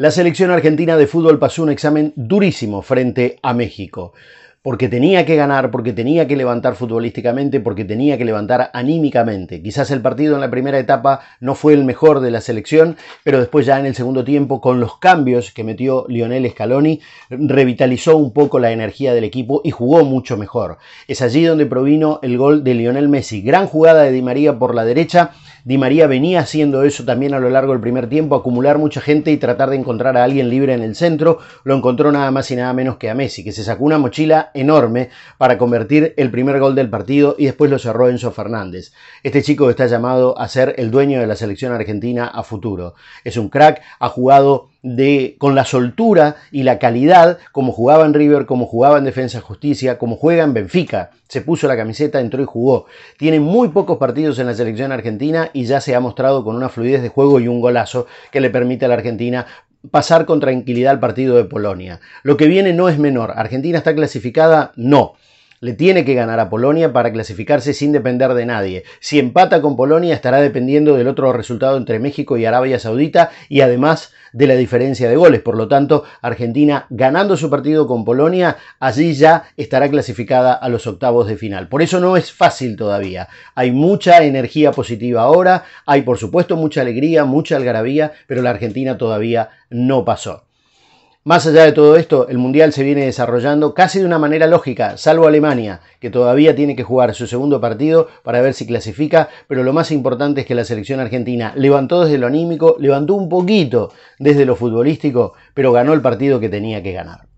La selección argentina de fútbol pasó un examen durísimo frente a México, porque tenía que ganar, porque tenía que levantar futbolísticamente, porque tenía que levantar anímicamente. Quizás el partido en la primera etapa no fue el mejor de la selección, pero después ya en el segundo tiempo, con los cambios que metió Lionel Scaloni, revitalizó un poco la energía del equipo y jugó mucho mejor. Es allí donde provino el gol de Lionel Messi. Gran jugada de Di María por la derecha Di María venía haciendo eso también a lo largo del primer tiempo, acumular mucha gente y tratar de encontrar a alguien libre en el centro. Lo encontró nada más y nada menos que a Messi, que se sacó una mochila enorme para convertir el primer gol del partido y después lo cerró Enzo Fernández. Este chico está llamado a ser el dueño de la selección argentina a futuro. Es un crack, ha jugado de, con la soltura y la calidad, como jugaba en River, como jugaba en Defensa Justicia, como juega en Benfica. Se puso la camiseta, entró y jugó. Tiene muy pocos partidos en la selección argentina y ya se ha mostrado con una fluidez de juego y un golazo que le permite a la Argentina pasar con tranquilidad al partido de Polonia. Lo que viene no es menor. ¿Argentina está clasificada? No. Le tiene que ganar a Polonia para clasificarse sin depender de nadie. Si empata con Polonia estará dependiendo del otro resultado entre México y Arabia Saudita y además de la diferencia de goles. Por lo tanto, Argentina ganando su partido con Polonia, allí ya estará clasificada a los octavos de final. Por eso no es fácil todavía. Hay mucha energía positiva ahora, hay por supuesto mucha alegría, mucha algarabía, pero la Argentina todavía no pasó. Más allá de todo esto, el Mundial se viene desarrollando casi de una manera lógica, salvo Alemania, que todavía tiene que jugar su segundo partido para ver si clasifica, pero lo más importante es que la selección argentina levantó desde lo anímico, levantó un poquito desde lo futbolístico, pero ganó el partido que tenía que ganar.